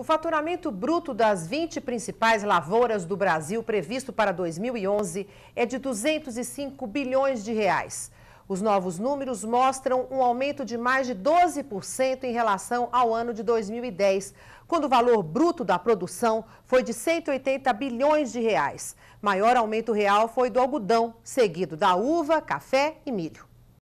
O faturamento bruto das 20 principais lavouras do Brasil previsto para 2011 é de 205 bilhões de reais. Os novos números mostram um aumento de mais de 12% em relação ao ano de 2010, quando o valor bruto da produção foi de 180 bilhões de reais. Maior aumento real foi do algodão, seguido da uva, café e milho.